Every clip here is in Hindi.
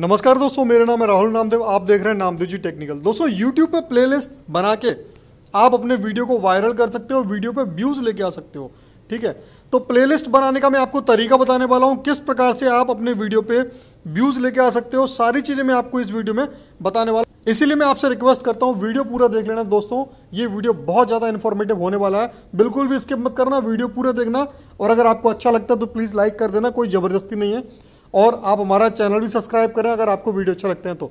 नमस्कार दोस्तों मेरा नाम है राहुल नामदेव आप देख रहे हैं नामदेव जी टेक्निकल दोस्तों यूट्यूब पे प्लेलिस्ट बना के आप अपने वीडियो को वायरल कर सकते हो वीडियो पे व्यूज़ लेके आ सकते हो ठीक है तो प्लेलिस्ट बनाने का मैं आपको तरीका बताने वाला हूँ किस प्रकार से आप अपने वीडियो पे व्यूज़ लेके आ सकते हो सारी चीज़ें मैं आपको इस वीडियो में बताने वाला इसीलिए मैं आपसे रिक्वेस्ट करता हूँ वीडियो पूरा देख लेना दोस्तों ये वीडियो बहुत ज़्यादा इन्फॉर्मेटिव होने वाला है बिल्कुल भी स्किप मत करना वीडियो पूरा देखना और अगर आपको अच्छा लगता है तो प्लीज़ लाइक कर देना कोई ज़बरदस्ती नहीं है और आप हमारा चैनल भी सब्सक्राइब करें अगर आपको वीडियो अच्छा लगते हैं तो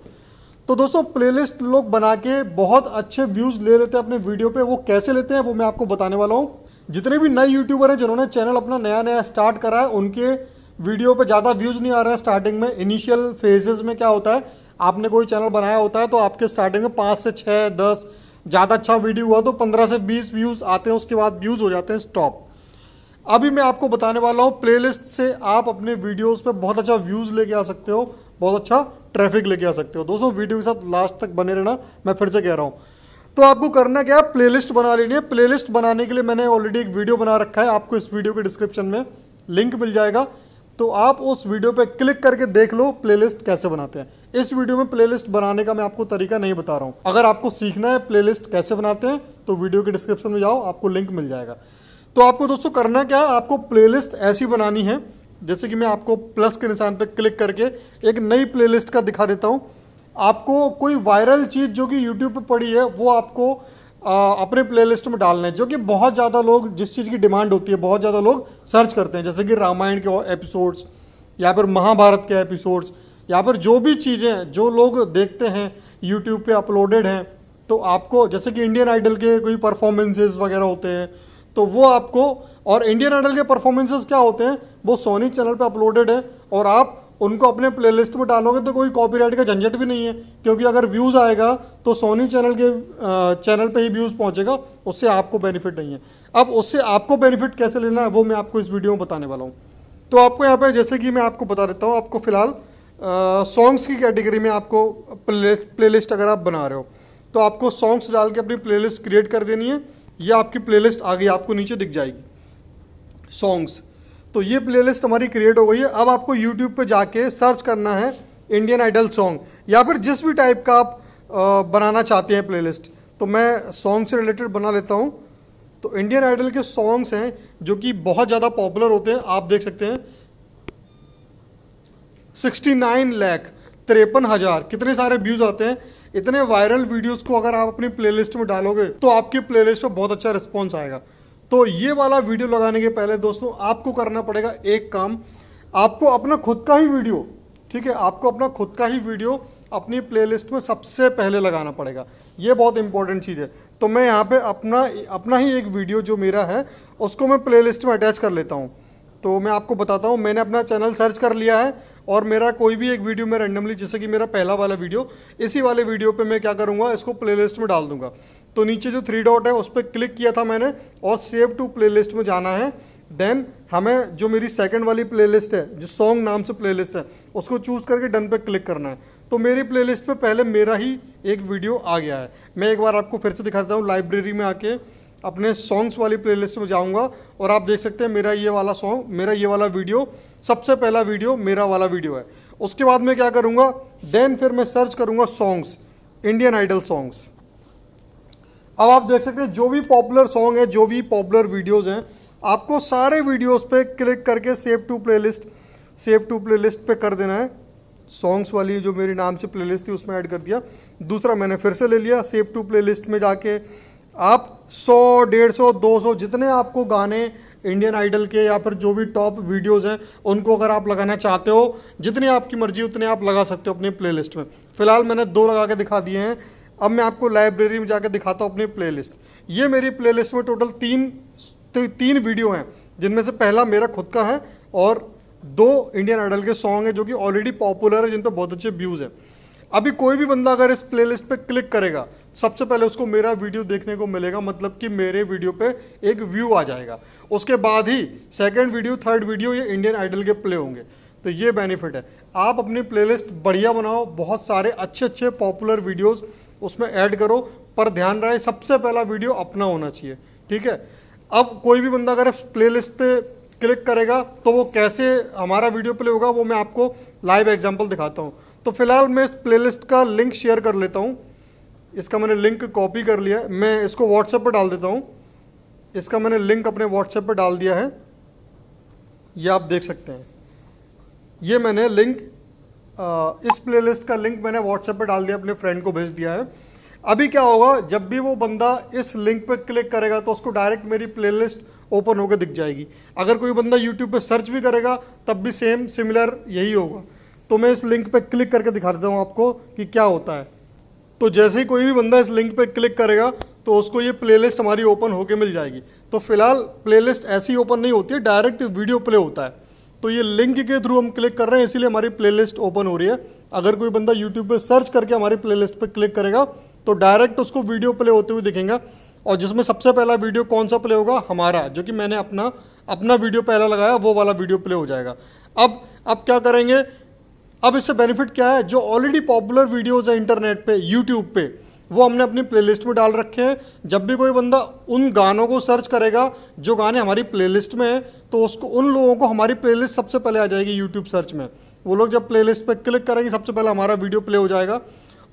तो दोस्तों प्लेलिस्ट लोग बना के बहुत अच्छे व्यूज़ ले लेते हैं अपने वीडियो पे वो कैसे लेते हैं वो मैं आपको बताने वाला हूँ जितने भी नए यूट्यूबर हैं जिन्होंने चैनल अपना नया नया स्टार्ट करा है उनके वीडियो पे ज़्यादा व्यूज़ नहीं आ रहे हैं स्टार्टिंग में इनिशियल फेजेज में क्या होता है आपने कोई चैनल बनाया होता है तो आपके स्टार्टिंग में पाँच से छः दस ज़्यादा अच्छा वीडियो हुआ तो पंद्रह से बीस व्यूज़ आते हैं उसके बाद व्यूज़ हो जाते हैं स्टॉप अभी मैं आपको बताने वाला हूँ प्लेलिस्ट से आप अपने वीडियोस पे बहुत अच्छा व्यूज़ लेके आ सकते हो बहुत अच्छा ट्रैफिक लेके आ सकते हो दोस्तों वीडियो के साथ लास्ट तक बने रहना मैं फिर से कह रहा हूँ तो आपको करना क्या है प्लेलिस्ट बना लेनी है प्लेलिस्ट बनाने के लिए मैंने ऑलरेडी एक वीडियो बना रखा है आपको इस वीडियो के डिस्क्रिप्शन में लिंक मिल जाएगा तो आप उस वीडियो पे क्लिक करके देख लो प्लेलिस्ट कैसे बनाते हैं इस वीडियो में प्लेलिस्ट बनाने का मैं आपको तरीका नहीं बता रहा हूँ अगर आपको सीखना है प्लेलिस्ट कैसे बनाते हैं तो वीडियो के डिस्क्रिप्शन में जाओ आपको लिंक मिल जाएगा तो आपको दोस्तों करना क्या है आपको प्लेलिस्ट ऐसी बनानी है जैसे कि मैं आपको प्लस के निशान पर क्लिक करके एक नई प्लेलिस्ट का दिखा देता हूँ आपको कोई वायरल चीज़ जो कि यूट्यूब पर पड़ी है वो आपको आ, अपने प्लेलिस्ट में डालना है जो कि बहुत ज़्यादा लोग जिस चीज़ की डिमांड होती है बहुत ज़्यादा लोग सर्च करते हैं जैसे कि रामायण के एपिसोड्स या फिर महाभारत के एपिसोड्स या फिर जो भी चीज़ें जो लोग देखते हैं यूट्यूब पे अपलोडेड हैं तो आपको जैसे कि इंडियन आइडल के कोई परफॉर्मेंसेज वगैरह होते हैं तो वो आपको और इंडियन आइडल के परफॉर्मेंसेस क्या होते हैं वो सोनी चैनल पे अपलोडेड है और आप उनको अपने प्लेलिस्ट में डालोगे तो कोई कॉपीराइट का झंझट भी नहीं है क्योंकि अगर व्यूज़ आएगा तो सोनी चैनल के चैनल पे ही व्यूज़ पहुंचेगा उससे आपको बेनिफिट नहीं है अब उससे आपको बेनिफिट कैसे लेना है वो मैं आपको इस वीडियो में बताने वाला हूँ तो आपको यहाँ पर जैसे कि मैं आपको बता देता हूँ आपको फ़िलहाल सॉन्ग्स की कैटेगरी में आपको प्ले अगर आप बना रहे हो तो आपको सॉन्ग्स डाल के अपनी प्ले क्रिएट कर देनी है ये आपकी प्लेलिस्ट आ गई आपको नीचे दिख जाएगी सॉन्ग्स तो ये प्लेलिस्ट हमारी क्रिएट हो गई है अब आपको यूट्यूब पे जाके सर्च करना है इंडियन आइडल सॉन्ग या फिर जिस भी टाइप का आप बनाना चाहते हैं प्लेलिस्ट तो मैं सॉन्ग से रिलेटेड बना लेता हूँ तो इंडियन आइडल के सॉन्ग्स हैं जो कि बहुत ज़्यादा पॉपुलर होते हैं आप देख सकते हैं सिक्सटी नाइन लैख तिरपन हज़ार कितने सारे व्यूज़ आते हैं इतने वायरल वीडियोस को अगर आप अपनी प्लेलिस्ट में डालोगे तो आपकी प्लेलिस्ट में बहुत अच्छा रिस्पॉन्स आएगा तो ये वाला वीडियो लगाने के पहले दोस्तों आपको करना पड़ेगा एक काम आपको अपना खुद का ही वीडियो ठीक है आपको अपना खुद का ही वीडियो अपनी प्लेलिस्ट में सबसे पहले लगाना पड़ेगा ये बहुत इंपॉर्टेंट चीज़ है तो मैं यहाँ पे अपना अपना ही एक वीडियो जो मेरा है उसको मैं प्लेलिस्ट में अटैच कर लेता हूँ तो मैं आपको बताता हूँ मैंने अपना चैनल सर्च कर लिया है और मेरा कोई भी एक वीडियो मैं रैंडमली जैसे कि मेरा पहला वाला वीडियो इसी वाले वीडियो पे मैं क्या करूँगा इसको प्लेलिस्ट में डाल दूँगा तो नीचे जो थ्री डॉट है उस पर क्लिक किया था मैंने और सेव टू प्ले में जाना है देन हमें जो मेरी सेकेंड वाली प्ले है जो सॉन्ग नाम से प्ले है उसको चूज़ करके डन पर क्लिक करना है तो मेरी प्ले लिस्ट पहले मेरा ही एक वीडियो आ गया है मैं एक बार आपको फिर से दिखाता हूँ लाइब्रेरी में आके अपने सॉन्ग्स वाली प्लेलिस्ट में जाऊंगा और आप देख सकते हैं मेरा ये वाला सॉन्ग मेरा ये वाला वीडियो सबसे पहला वीडियो मेरा वाला वीडियो है उसके बाद मैं क्या करूँगा देन फिर मैं सर्च करूँगा सॉन्ग्स इंडियन आइडल सॉन्ग्स अब आप देख सकते हैं जो भी पॉपुलर सॉन्ग है जो भी पॉपुलर वीडियोज़ हैं आपको सारे वीडियोस पे क्लिक करके save to playlist save to playlist पे कर देना है सॉन्ग्स वाली जो मेरे नाम से प्लेलिस्ट थी उसमें ऐड कर दिया दूसरा मैंने फिर से ले लिया सेव टू प्लेलिस्ट में जाके आप 100 दो सौ जितने आपको गाने इंडियन आइडल के या फिर जो भी टॉप वीडियोस हैं उनको अगर आप लगाना चाहते हो जितनी आपकी मर्जी उतने आप लगा सकते हो अपने प्लेलिस्ट में फ़िलहाल मैंने दो लगा के दिखा दिए हैं अब मैं आपको लाइब्रेरी में जाकर दिखाता हूँ अपनी प्लेलिस्ट ये मेरी प्लेलिस्ट में टोटल तीन तीन वीडियो हैं जिनमें से पहला मेरा खुद का है और दो इंडियन आइडल के सॉन्ग हैं जो कि ऑलरेडी पॉपुलर है जिन पर बहुत अच्छे व्यूज़ हैं अभी कोई भी बंदा अगर इस प्लेलिस्ट पे क्लिक करेगा सबसे पहले उसको मेरा वीडियो देखने को मिलेगा मतलब कि मेरे वीडियो पे एक व्यू आ जाएगा उसके बाद ही सेकंड वीडियो थर्ड वीडियो ये इंडियन आइडल के प्ले होंगे तो ये बेनिफिट है आप अपनी प्लेलिस्ट बढ़िया बनाओ बहुत सारे अच्छे अच्छे पॉपुलर वीडियोस उसमें ऐड करो पर ध्यान रहे सबसे पहला वीडियो अपना होना चाहिए ठीक है अब कोई भी बंदा अगर प्ले लिस्ट क्लिक करेगा तो वो कैसे हमारा वीडियो प्ले होगा वो मैं आपको लाइव एग्जाम्पल दिखाता हूँ तो फिलहाल मैं इस प्ले का लिंक शेयर कर लेता हूँ इसका मैंने लिंक कॉपी कर लिया है मैं इसको व्हाट्सएप पर डाल देता हूँ इसका मैंने लिंक अपने व्हाट्सएप पर डाल दिया है ये आप देख सकते हैं ये मैंने लिंक इस प्लेलिस्ट का लिंक मैंने व्हाट्सएप पर डाल दिया अपने फ्रेंड को भेज दिया है अभी क्या होगा जब भी वो बंदा इस लिंक पर क्लिक करेगा तो उसको डायरेक्ट मेरी प्लेलिस्ट ओपन होकर दिख जाएगी अगर कोई बंदा यूट्यूब पर सर्च भी करेगा तब भी सेम सिमिलर यही होगा तो मैं इस लिंक पर क्लिक करके दिखा देता हूँ आपको कि क्या होता है तो जैसे ही कोई भी बंदा इस लिंक पर क्लिक करेगा तो उसको ये प्लेलिस्ट हमारी ओपन होके मिल जाएगी तो फिलहाल प्लेलिस्ट ऐसी ओपन नहीं होती है डायरेक्ट वीडियो प्ले होता है तो ये लिंक के थ्रू हम क्लिक कर रहे हैं इसीलिए हमारी प्लेलिस्ट ओपन हो रही है अगर कोई बंदा यूट्यूब पर सर्च करके हमारी प्लेलिस्ट पर क्लिक करेगा तो डायरेक्ट उसको वीडियो प्ले होते हुए दिखेंगे और जिसमें सबसे पहला वीडियो कौन सा प्ले होगा हमारा जो कि मैंने अपना अपना वीडियो पहला लगाया वो वाला वीडियो प्ले हो जाएगा अब अब क्या करेंगे अब इससे बेनिफिट क्या है जो ऑलरेडी पॉपुलर वीडियोज़ है इंटरनेट पे यूट्यूब पे वो हमने अपनी प्लेलिस्ट में डाल रखे हैं जब भी कोई बंदा उन गानों को सर्च करेगा जो गाने हमारी प्लेलिस्ट में हैं तो उसको उन लोगों को हमारी प्लेलिस्ट सबसे पहले आ जाएगी यूट्यूब सर्च में वो लोग जब प्लेलिस्ट पे क्लिक करेंगे सबसे पहले हमारा वीडियो प्ले हो जाएगा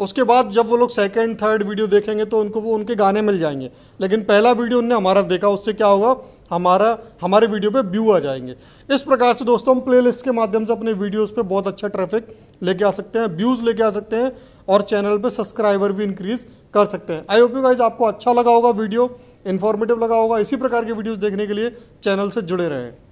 उसके बाद जब वो लोग सेकेंड थर्ड वीडियो देखेंगे तो उनको वो उनके गाने मिल जाएंगे लेकिन पहला वीडियो उनने हमारा देखा उससे क्या होगा हमारा हमारे वीडियो पे व्यू आ जाएंगे इस प्रकार से दोस्तों हम प्लेलिस्ट के माध्यम से अपने वीडियोस पे बहुत अच्छा ट्रैफिक लेके आ सकते हैं व्यूज़ लेके आ सकते हैं और चैनल पे सब्सक्राइबर भी इंक्रीज कर सकते हैं आई होप यू गाइज आपको अच्छा लगा होगा वीडियो इन्फॉर्मेटिव लगा होगा इसी प्रकार के वीडियोज़ देखने के लिए चैनल से जुड़े रहें